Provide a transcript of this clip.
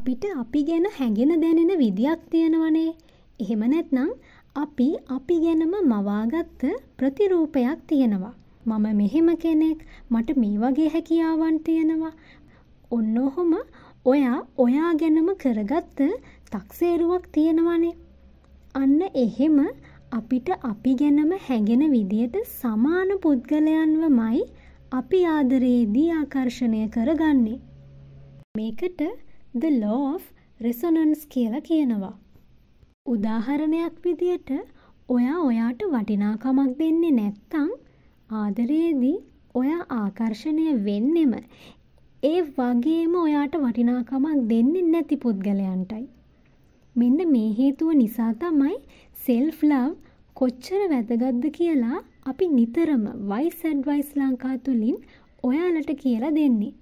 අපිට අපි ගැන හැගෙන දැනෙන විදියක් තියෙනවනේ. එහෙම නැත්නම් අපි අපි ගැනම මවාගත්ත ප්‍රතිරූපයක් තියෙනවා. මම මෙහෙම කෙනෙක් මට මේ වගේ හැකියාවන් තියෙනවා. ඔන්න ඔහොම ඔයා ඔයා ගැනම කරගත්ත තක්සේරුවක් තියෙනවනේ. අන්න එහෙම අපිට අපි ගැනම හැගෙන විදියට සමාන පුද්ගලයන්වමයි අපි ආදරයේදී ආකර්ෂණය කරගන්නේ. මේකට The law of resonance කියලා කියනවා. උදාහරණයක් විදියට ඔයා ඔයාට වටිනාකමක් දෙන්නේ නැත්තං ආදරයේදී ඔයා ආකර්ෂණය වෙන්නෙම ඒ වගේම ඔයාට වටිනාකමක් දෙන්නේ නැති පුද්ගලයන්ටයි. මෙන්න මේ හේතුව නිසා තමයි සෙල්ෆ් ලව් කොච්චර වැදගත්ද කියලා අපි නිතරම වයිස් ඇඩ්වයිස් ලංකා තුලින් ඔයාලට කියලා දෙන්නේ.